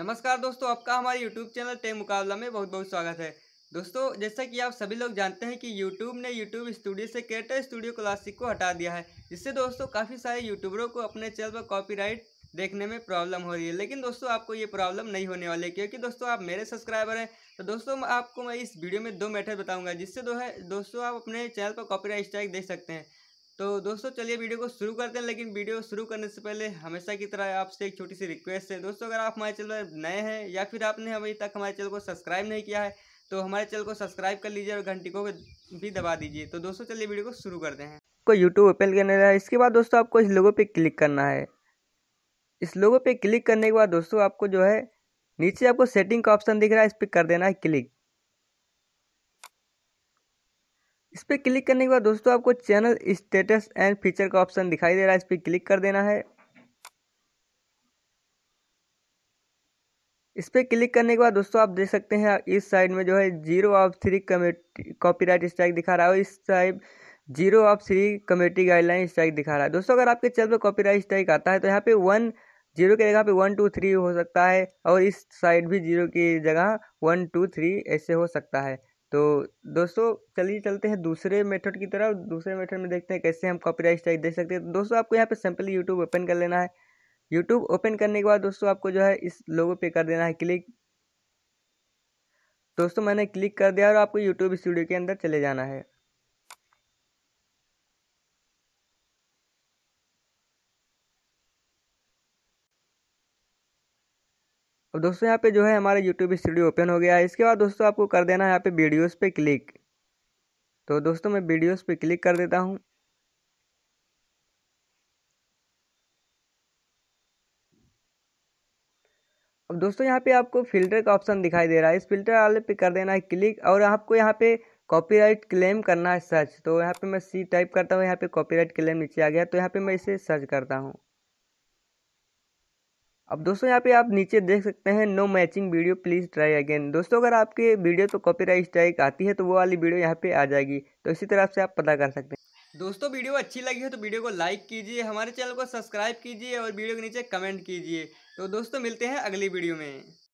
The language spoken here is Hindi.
नमस्कार दोस्तों आपका हमारे YouTube चैनल टे मुकाबला में बहुत बहुत स्वागत है दोस्तों जैसा कि आप सभी लोग जानते हैं कि YouTube ने YouTube स्टूडियो से क्रिएटर स्टूडियो क्लासिक को हटा दिया है जिससे दोस्तों काफ़ी सारे यूट्यूबरों को अपने चैनल पर कॉपीराइट देखने में प्रॉब्लम हो रही है लेकिन दोस्तों आपको ये प्रॉब्लम नहीं होने वाली क्योंकि दोस्तों आप मेरे सब्सक्राइबर हैं तो दोस्तों आपको मैं इस वीडियो में दो मेथड बताऊंगा जिससे दो है दोस्तों आप अपने चैनल पर कॉपीराइट स्ट्राइक देख सकते हैं तो दोस्तों चलिए वीडियो को शुरू करते हैं लेकिन वीडियो शुरू करने से पहले हमेशा की तरह आपसे एक छोटी सी रिक्वेस्ट है दोस्तों अगर आप हमारे चैनल पर नए हैं या फिर आपने अभी तक हमारे चैनल को सब्सक्राइब नहीं किया है तो हमारे चैनल को सब्सक्राइब कर लीजिए और घंटी को भी दबा दीजिए तो दोस्तों चलिए वीडियो को शुरू करते हैं आपको यूट्यूब ओपन करने है इसके बाद दोस्तों आपको इस लोगों पर क्लिक करना है इस लोगों पर क्लिक करने के बाद दोस्तों आपको जो है नीचे आपको सेटिंग का ऑप्शन दिख रहा है इस पर कर देना है क्लिक इस पर क्लिक करने के बाद दोस्तों आपको चैनल स्टेटस एंड फीचर का ऑप्शन दिखाई दे रहा है इस पर क्लिक कर देना है इस पर क्लिक करने के बाद दोस्तों आप देख सकते हैं इस साइड में जो है zero of three community copyright strike दिखा रहा है इस side zero of three community guideline strike दिखा रहा है दोस्तों अगर आपके चैनल पर कॉपीराइट स्ट्राइक आता है तो यहाँ पे वन जीरो की जगह पे वन टू थ्री हो सकता है और इस साइड भी जीरो की जगह वन टू थ्री ऐसे हो सकता है तो दोस्तों चलिए चलते हैं दूसरे मेथड की तरफ दूसरे मेथड में देखते हैं कैसे हम कॉपीराइट स्ट्राइक दे सकते हैं तो दोस्तों आपको यहाँ पे सिंपली यूट्यूब ओपन कर लेना है यूट्यूब ओपन करने के बाद दोस्तों आपको जो है इस लोगो पे कर देना है क्लिक दोस्तों मैंने क्लिक कर दिया और आपको यूट्यूब स्टूडियो के अंदर चले जाना है अब दोस्तों यहाँ पे जो है हमारा यूट्यूब स्टूडियो ओपन हो गया है इसके बाद दोस्तों आपको कर देना है यहाँ पे वीडियोस पे क्लिक तो दोस्तों मैं वीडियोस पे क्लिक कर देता हूँ अब दोस्तों यहाँ पे आपको फिल्टर का ऑप्शन दिखाई दे रहा है इस फिल्टर वाले पे कर देना है क्लिक और आपको यहाँ पे कॉपीराइट क्लेम करना है सर्च तो यहाँ पे मैं सी टाइप करता हूँ यहाँ पे कॉपीराइट क्लेम नीचे आ गया तो यहाँ पे मैं इसे सर्च करता हूँ अब दोस्तों यहाँ पे आप नीचे देख सकते हैं no matching video please try again दोस्तों अगर आपके वीडियो पे तो कॉपीराइट स्ट्राइक आती है तो वो वाली वीडियो यहाँ पे आ जाएगी तो इसी तरह से आप पता कर सकते हैं दोस्तों वीडियो अच्छी लगी हो तो वीडियो को लाइक कीजिए हमारे चैनल को सब्सक्राइब कीजिए और वीडियो के नीचे कमेंट कीजिए तो दोस्तों मिलते हैं अगली वीडियो में